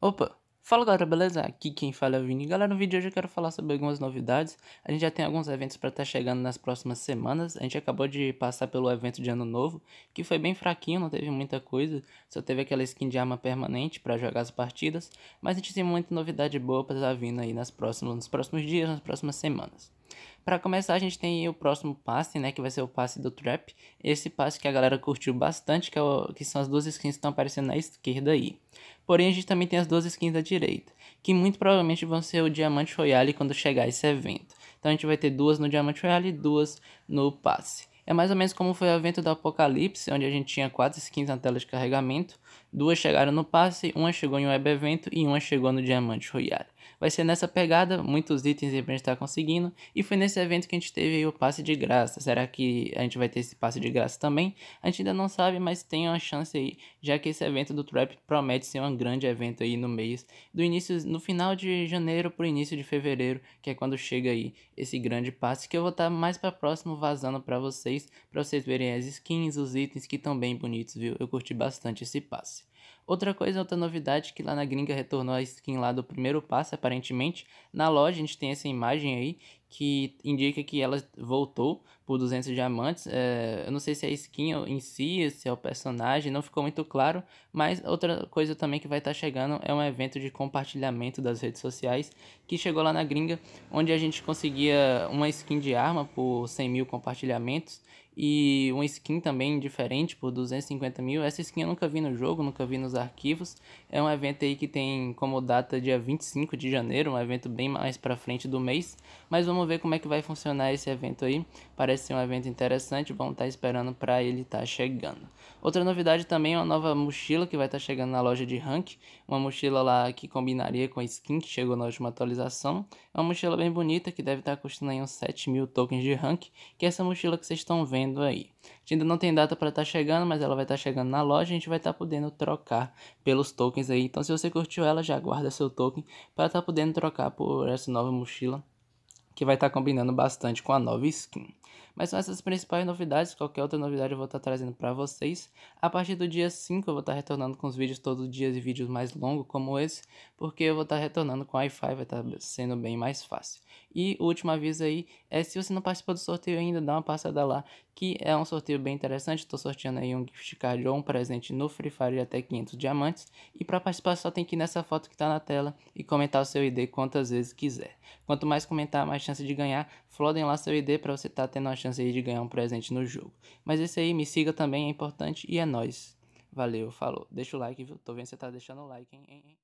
Opa, fala galera, beleza? Aqui quem fala é o Vini. Galera, no vídeo de hoje eu quero falar sobre algumas novidades. A gente já tem alguns eventos para estar tá chegando nas próximas semanas. A gente acabou de passar pelo evento de ano novo, que foi bem fraquinho, não teve muita coisa. Só teve aquela skin de arma permanente para jogar as partidas. Mas a gente tem muita novidade boa para estar tá vindo aí nas próximas, nos próximos dias, nas próximas semanas. Para começar, a gente tem o próximo passe, né, que vai ser o passe do Trap. Esse passe que a galera curtiu bastante, que, é o, que são as duas skins que estão aparecendo na esquerda aí. Porém, a gente também tem as duas skins da direita, que muito provavelmente vão ser o Diamante Royale quando chegar esse evento. Então a gente vai ter duas no Diamante Royale e duas no passe. É mais ou menos como foi o evento do Apocalipse, onde a gente tinha quatro skins na tela de carregamento. Duas chegaram no passe, uma chegou em um web evento e uma chegou no Diamante Royale. Vai ser nessa pegada, muitos itens a gente está conseguindo. E foi nesse evento que a gente teve o passe de graça. Será que a gente vai ter esse passe de graça também? A gente ainda não sabe, mas tem uma chance aí, já que esse evento do Trap promete ser um grande evento aí no mês, do início, no final de janeiro pro início de fevereiro, que é quando chega aí esse grande passe, que eu vou estar tá mais para próximo vazando para vocês, para vocês verem as skins, os itens que estão bem bonitos, viu? Eu curti bastante esse passe. Outra coisa, outra novidade que lá na gringa retornou a skin lá do primeiro passo, aparentemente. Na loja a gente tem essa imagem aí que indica que ela voltou por 200 diamantes. É, eu não sei se é a skin em si, se é o personagem, não ficou muito claro. Mas outra coisa também que vai estar tá chegando é um evento de compartilhamento das redes sociais que chegou lá na gringa, onde a gente conseguia uma skin de arma por 100 mil compartilhamentos e uma skin também diferente por 250 mil. Essa skin eu nunca vi no jogo, nunca vi nos arquivos. É um evento aí que tem como data dia 25 de janeiro, um evento bem mais pra frente do mês. Mas vamos vamos ver como é que vai funcionar esse evento aí. Parece ser um evento interessante, vamos estar tá esperando para ele estar tá chegando. Outra novidade também é uma nova mochila que vai estar tá chegando na loja de Rank. Uma mochila lá que combinaria com a skin que chegou na última atualização. É uma mochila bem bonita que deve estar tá custando aí uns 7 mil tokens de Rank, que é essa mochila que vocês estão vendo aí. A gente ainda não tem data para estar tá chegando, mas ela vai estar tá chegando na loja e a gente vai estar podendo trocar pelos tokens aí. Então se você curtiu ela, já guarda seu token para estar podendo trocar por essa nova mochila que vai estar tá combinando bastante com a nova skin. Mas são essas principais novidades, qualquer outra novidade eu vou estar tá trazendo para vocês. A partir do dia 5 eu vou estar tá retornando com os vídeos todos os dias e vídeos mais longos como esse, porque eu vou estar tá retornando com Wi-Fi, vai estar sendo bem mais fácil. E o último aviso aí é se você não participou do sorteio ainda, dá uma passada lá, que é um sorteio bem interessante. Estou sorteando aí um gift card ou um presente no Free Fire de até 500 diamantes. E para participar só tem que ir nessa foto que está na tela e comentar o seu ID quantas vezes quiser. Quanto mais comentar, mais chance de ganhar. Flodem lá seu ID para você estar tendo a chance aí de ganhar um presente no jogo. Mas esse aí, me siga também, é importante e é nós. Valeu, falou. Deixa o like, viu? Tô vendo que você tá deixando o like, hein?